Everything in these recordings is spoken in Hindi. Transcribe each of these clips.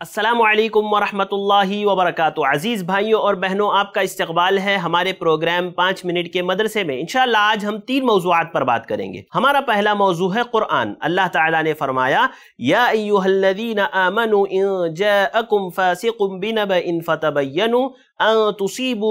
असलम वरहमतुल्लाहि वबरकत अज़ीज़ भाइयों और बहनों आपका इस्तकबाल है हमारे प्रोग्राम पाँच मिनट के मदरसे में इनशाला आज हम तीन मौजूद पर बात करेंगे हमारा पहला मौजू है क़ुरान अल्लाह ताला ने फरमाया यादीनाबनु अं तुसीबू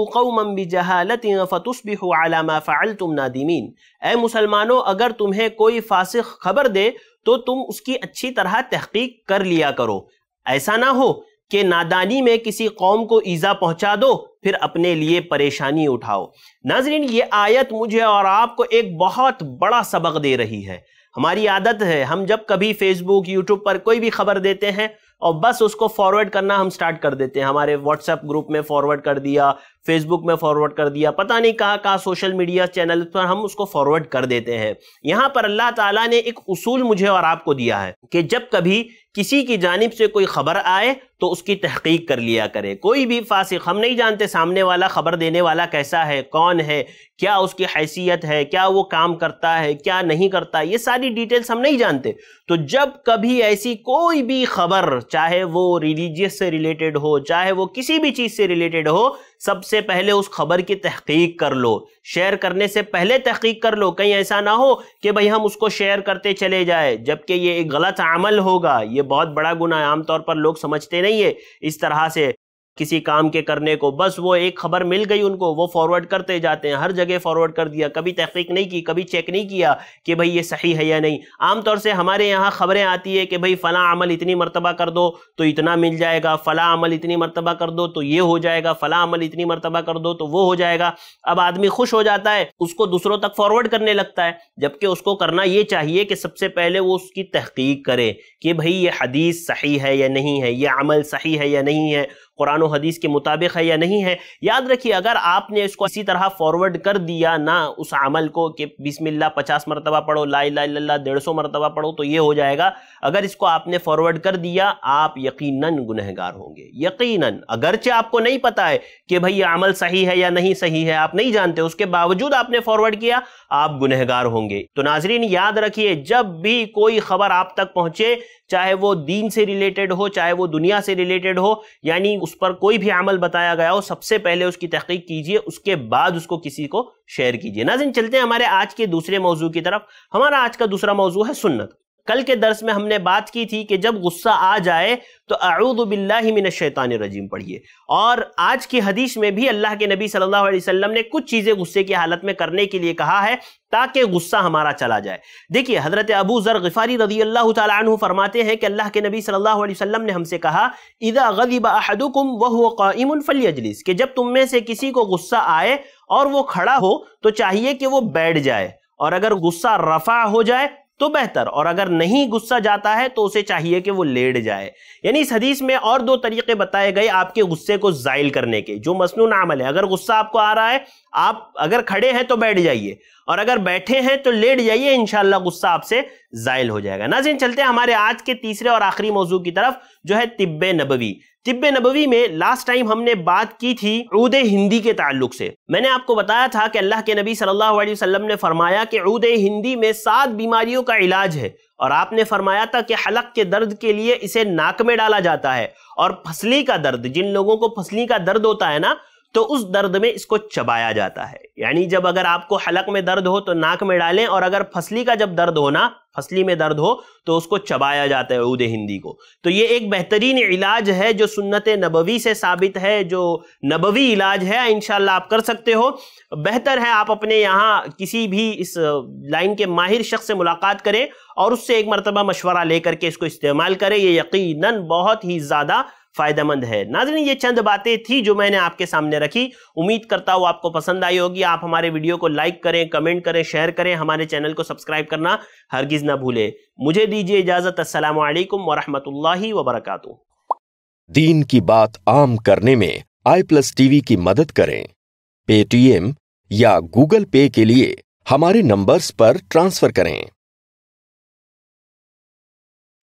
फ़अलतुम नादिमीन ए मुसलमानों अगर तुम्हें कोई फासिक खबर दे तो तुम उसकी अच्छी तरह तहकीक कर लिया करो ऐसा ना हो कि नादानी में किसी कौम को ईज़ा पहुंचा दो फिर अपने लिए परेशानी उठाओ नाजरीन ये आयत मुझे और आपको एक बहुत बड़ा सबक दे रही है हमारी आदत है हम जब कभी फेसबुक यूट्यूब पर कोई भी खबर देते हैं और बस उसको फॉरवर्ड करना हम स्टार्ट कर देते हैं हमारे व्हाट्सएप ग्रुप में फॉरवर्ड कर दिया फेसबुक में फॉरवर्ड कर दिया पता नहीं कहाँ कहाँ सोशल मीडिया चैनल पर हम उसको फॉरवर्ड कर देते हैं यहाँ पर अल्लाह ताला ने एक उसूल मुझे और आपको दिया है कि जब कभी किसी की जानब से कोई खबर आए तो उसकी तहकीक कर लिया करे कोई भी फासिक हम नहीं जानते सामने वाला खबर देने वाला कैसा है कौन है क्या उसकी हैसियत है क्या वो काम करता है क्या नहीं करता ये सारी डिटेल्स हम नहीं जानते तो जब कभी ऐसी कोई भी खबर चाहे वो रिलीजियस से रिलेटेड हो चाहे वो किसी भी चीज़ से रिलेटेड हो सबसे पहले उस खबर की तहकीक कर लो शेयर करने से पहले तहकीक कर लो कहीं ऐसा ना हो कि भाई हम उसको शेयर करते चले जाए जबकि ये एक गलत अमल होगा ये बहुत बड़ा गुना है आमतौर पर लोग समझते नहीं है इस तरह से किसी काम के करने को बस वो एक खबर मिल गई उनको वो फॉरवर्ड करते जाते हैं हर जगह फॉरवर्ड कर दिया कभी तहकीक नहीं की कभी चेक नहीं किया कि भाई ये सही है या नहीं आमतौर से हमारे यहाँ खबरें आती है कि भाई फ़ला अमल इतनी मरतबा कर दो तो इतना मिल जाएगा फ़ला अमल इतनी मरतबा कर दो तो ये हो जाएगा फ़ला अमल इतनी मरतबा कर दो तो वो हो जाएगा अब आदमी खुश हो जाता है उसको दूसरों तक फॉरवर्ड करने लगता है जबकि उसको करना ये चाहिए कि सबसे पहले वो उसकी तहकीक करे कि भाई ये हदीस सही है या नहीं है ये अमल सही है या नहीं है कुरान हदीस के मुताबिक है या नहीं है याद रखिए अगर आपने इसको इसी तरह फॉरवर्ड कर दिया ना उस अमल को कि बिस्मिल्लाह पचास मरतबा पढ़ो ला ला डेढ़ सौ मरतबा पढ़ो तो ये हो जाएगा अगर इसको आपने फॉरवर्ड कर दिया आप यकीनन गुनहगार होंगे यकीनन अगरचे आपको नहीं पता है कि भाई ये अमल सही है या नहीं सही है आप नहीं जानते उसके बावजूद आपने फॉरवर्ड किया आप गुनहगार होंगे तो नाजरीन याद रखिए जब भी कोई खबर आप तक पहुंचे चाहे वो दीन से रिलेटेड हो चाहे वो दुनिया से रिलेटेड हो यानी उस पर कोई भी अमल बताया गया हो सबसे पहले उसकी तहकीक कीजिए उसके बाद उसको किसी को शेयर कीजिए नाजिन चलते हैं हमारे आज के दूसरे मौजू की तरफ हमारा आज का दूसरा मौजू है सुन्नत कल के दर्स में हमने बात की थी कि जब गुस्सा आ जाए तो अरुदबिल्लिमिन शैतान रजीम पढ़िए और आज की हदीस में भी अल्लाह के नबी सल्लल्लाहु अलैहि वसल्लम ने कुछ चीज़ें गुस्से की हालत में करने के लिए कहा है ताकि गुस्सा हमारा चला जाए देखिए हज़रत अबू ज़र गफ़ारी रजी अल्लाह तु फरमाते हैं कि अल्लाह के नबी सल्लल्लाहु अलैहि वसल्लम ने हमसे कहा इदा गदीबाहदुकुम वह काइम कि जब तुम में से किसी को गुस्सा आए और वो खड़ा हो तो चाहिए कि वो बैठ जाए और अगर गुस्सा रफा हो जाए तो बेहतर और अगर नहीं गुस्सा जाता है तो उसे चाहिए कि वो लेट जाए यानी इस हदीस में और दो तरीके बताए गए आपके गुस्से को जायल करने के जो मसनू अमल है अगर गुस्सा आपको आ रहा है आप अगर खड़े हैं तो बैठ जाइए और अगर बैठे हैं तो लेट जाइए इनशाला गुस्सा आपसे जायल हो जाएगा नाजिन चलते हैं हमारे आज के तीसरे और आखिरी मौजू की तरफ जो है तिब्बे नबवी तिब नबवी में लास्ट टाइम हमने बात की थी उद हिंदी के ताल्लुक से मैंने आपको बताया था कि अल्लाह के नबी सल्लल्लाहु अलैहि वसल्लम ने फरमाया कि उद हिंदी में सात बीमारियों का इलाज है और आपने फरमाया था कि हलक के दर्द के लिए इसे नाक में डाला जाता है और फसली का दर्द जिन लोगों को फसली का दर्द होता है ना तो उस दर्द में इसको चबाया जाता है यानी जब अगर आपको हलक में दर्द हो तो नाक में डालें और अगर फसली का जब दर्द हो ना फसली में दर्द हो तो उसको चबाया जाता है उदे हिंदी को तो ये एक बेहतरीन इलाज है जो सुन्नत नबवी से साबित है जो नबवी इलाज है इनशाला आप कर सकते हो बेहतर है आप अपने यहाँ किसी भी इस लाइन के माहिर शख्स से मुलाकात करें और उससे एक मरतबा मशवरा लेकर के इसको इस्तेमाल करें ये यकीन बहुत ही ज़्यादा फायदेमंद है नाजरीन ये चंद बातें थी जो मैंने आपके सामने रखी उम्मीद करता हूं आपको पसंद आई होगी आप हमारे वीडियो को लाइक करें कमेंट करें शेयर करें हमारे चैनल को सब्सक्राइब करना हरगिज़ ना भूले मुझे दीजिए इजाज़त असलकम वरहमल वबरक दीन की बात आम करने में आई प्लस टीवी की मदद करें पेटीएम या गूगल पे के लिए हमारे नंबर्स पर ट्रांसफर करें